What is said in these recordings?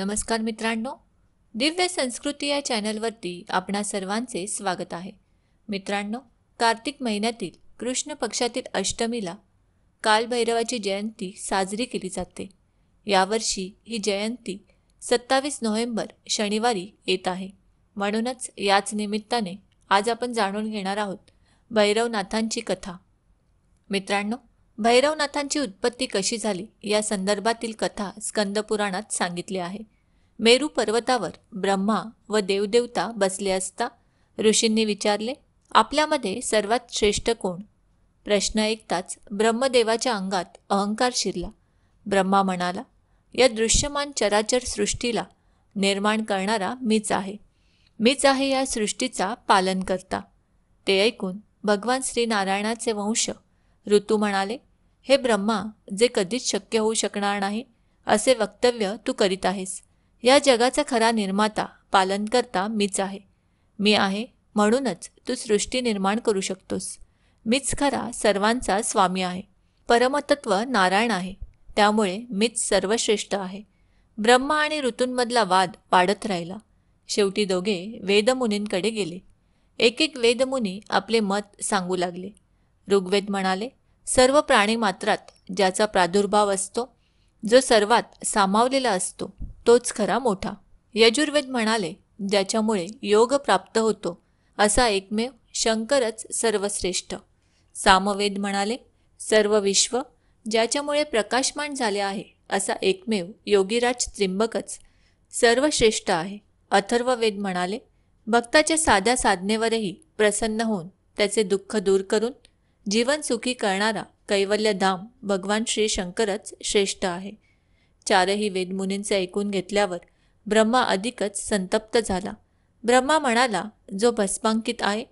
नमस्कार मित्रांनो दिव्य संस्कृती या चॅनलवरती आपणा सर्वांचे स्वागत आहे मित्रांनो कार्तिक महिन्यातील कृष्ण पक्षातील अष्टमीला कालभैरवाची जयंती साजरी केली जाते यावर्षी ही जयंती सत्तावीस नोव्हेंबर शनिवारी येत आहे म्हणूनच याच निमित्ताने आज आपण जाणून घेणार आहोत भैरवनाथांची कथा मित्रांनो भैरवनाथांची उत्पत्ती कशी झाली या संदर्भातील कथा स्कंदपुराणात सांगितली आहे मेरू पर्वतावर ब्रह्मा व देवदेवता बसले असता ऋषींनी विचारले आपल्यामध्ये सर्वात श्रेष्ठ कोण प्रश्न ऐकताच ब्रह्मदेवाच्या अंगात अहंकार शिरला ब्रह्मा म्हणाला या दृश्यमान चराचर सृष्टीला निर्माण करणारा मीच आहे मीच आहे या सृष्टीचा पालन करता ते ऐकून भगवान श्रीनारायणाचे वंश ऋतू म्हणाले हे ब्रह्मा जे कधीच शक्य होऊ शकणार नाही असे वक्तव्य तू करीत आहेस या जगाचा खरा निर्माता पालनकर्ता मीच आहे मी आहे म्हणूनच तू सृष्टी निर्माण करू शकतोस मीच खरा सर्वांचा स्वामी आहे परमतत्व नारायण आहे त्यामुळे मीच सर्वश्रेष्ठ आहे ब्रह्मा आणि ऋतूंमधला वाद वाढत राहिला शेवटी दोघे वेदमुनींकडे गेले एक एक वेदमुनी आपले मत सांगू लागले ऋग्वेद म्हणाले सर्व प्राणीमात्रात ज्याचा प्रादुर्भाव असतो जो सर्वात सामावलेला असतो तोच खरा मोठा यजुर्वेद म्हणाले ज्याच्यामुळे योग प्राप्त होतो असा एकमेव शंकरच सर्वश्रेष्ठ सामवेद म्हणाले सर्व विश्व ज्याच्यामुळे प्रकाशमान झाले आहे असा एकमेव योगीराज त्रिंबकच सर्वश्रेष्ठ आहे अथर्ववेद म्हणाले भक्ताच्या साध्या साधनेवरही प्रसन्न होऊन त्याचे दुःख दूर करून जीवन सुखी करणारा कैवल्यधाम भगवान श्री शंकरच श्रेष्ठ आहे चारही वेदमुनींचे ऐकून घेतल्यावर ब्रह्मा अधिकच संतप्त झाला ब्रह्मा म्हणाला जो भस्मांकित आहे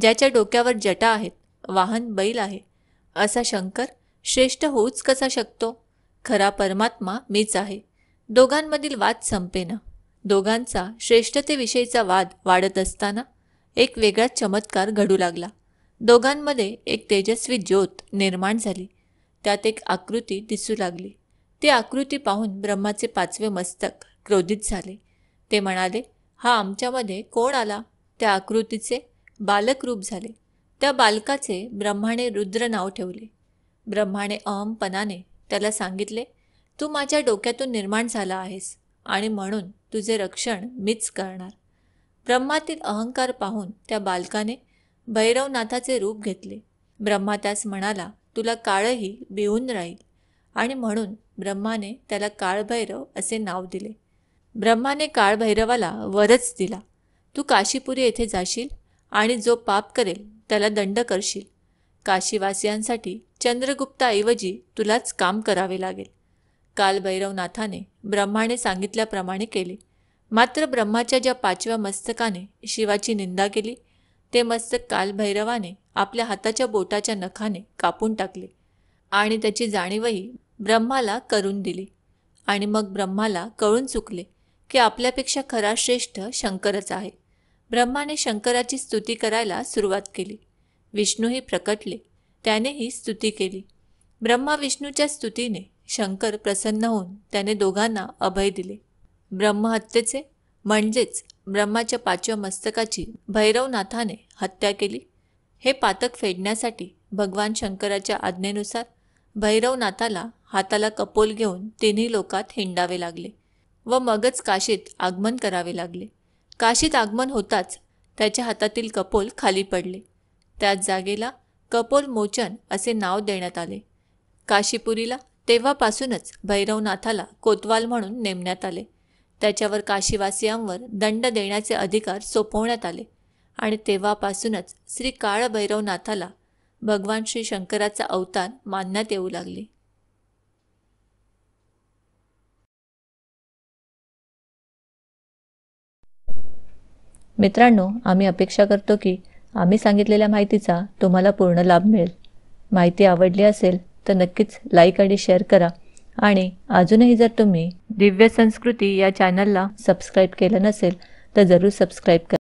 ज्याच्या डोक्यावर जटा आहेत वाहन बैल आहे असा शंकर श्रेष्ठ होऊच कसा शकतो खरा परमात्मा मीच आहे दोघांमधील वाद संपेना दोघांचा श्रेष्ठतेविषयीचा वाद वाढत असताना एक वेगळा चमत्कार घडू लागला दोघांमध्ये एक तेजस्वी ज्योत निर्माण झाली त्यात एक आकृती दिसू लागली ती आकृती पाहून ब्रह्माचे पाचवे मस्तक क्रोधित झाले ते म्हणाले हा आमच्यामध्ये कोण आला त्या आकृतीचे बालकरूप झाले त्या बालकाचे ब्रह्माने रुद्र नाव ठेवले ब्रह्माने अहमपणाने त्याला सांगितले तू माझ्या डोक्यातून निर्माण झाला आहेस आणि म्हणून तुझे रक्षण मीच करणार ब्रह्मातील अहंकार पाहून त्या बालकाने भैरवनाथाचे रूप घेतले ब्रह्मा त्यास म्हणाला तुला काळही बिहून राहील आणि म्हणून ब्रह्माने त्याला काळभैरव असे नाव दिले ब्रह्माने काळभैरवाला वरच दिला तू काशीपुरी येथे जाशील आणि जो पाप करेल त्याला दंड करशील काशीवासियांसाठी चंद्रगुप्ताऐवजी तुलाच काम करावे लागेल भैरवनाथाने ब्रह्माने सांगितल्याप्रमाणे केले मात्र ब्रह्माच्या ज्या पाचव्या मस्तकाने शिवाची निंदा केली ते मस्तक भैरवाने आपल्या हाताच्या बोटाच्या नखाने कापून टाकले आणि त्याची जाणीवही ब्रह्माला करून दिली आणि मग ब्रह्माला कळून चुकले की आपल्यापेक्षा खरा श्रेष्ठ शंकरच आहे ब्रह्माने शंकराची स्तुती करायला सुरुवात केली विष्णूही प्रकटले त्यानेही स्तुती केली ब्रह्मा विष्णूच्या स्तुतीने शंकर प्रसन्न होऊन त्याने दोघांना अभय दिले ब्रह्महत्येचे म्हणजेच ब्रह्माच्या पाचव्या मस्तकाची भैरवनाथाने हत्या केली हे पातक फेडण्यासाठी भगवान शंकराच्या आज्ञेनुसार भैरवनाथाला हाताला कपोल घेऊन तिन्ही लोकात हिंडावे लागले व मगच काशीत आगमन करावे लागले काशीत आगमन होताच त्याच्या हातातील कपोल खाली पडले त्याच जागेला कपोल मोचन असे नाव देण्यात आले काशीपुरीला तेव्हापासूनच भैरवनाथाला कोतवाल म्हणून नेमण्यात आले त्याच्यावर काशीवासियांवर दंड देण्याचे अधिकार सोपवण्यात आले आणि तेव्हापासूनच श्री काळभैरवनाथाला भगवान श्री शंकराचा अवतार मानण्यात येऊ लागले मित्रांनो आम्ही अपेक्षा करतो की आम्ही सांगितलेल्या माहितीचा तुम्हाला पूर्ण लाभ मिळेल माहिती आवडली असेल तर नक्कीच लाईक आणि शेअर करा आणि अजूनही जर तुम्ही दिव्य संस्कृती या चॅनलला सबस्क्राईब केलं नसेल तर जरूर सबस्क्राईब करा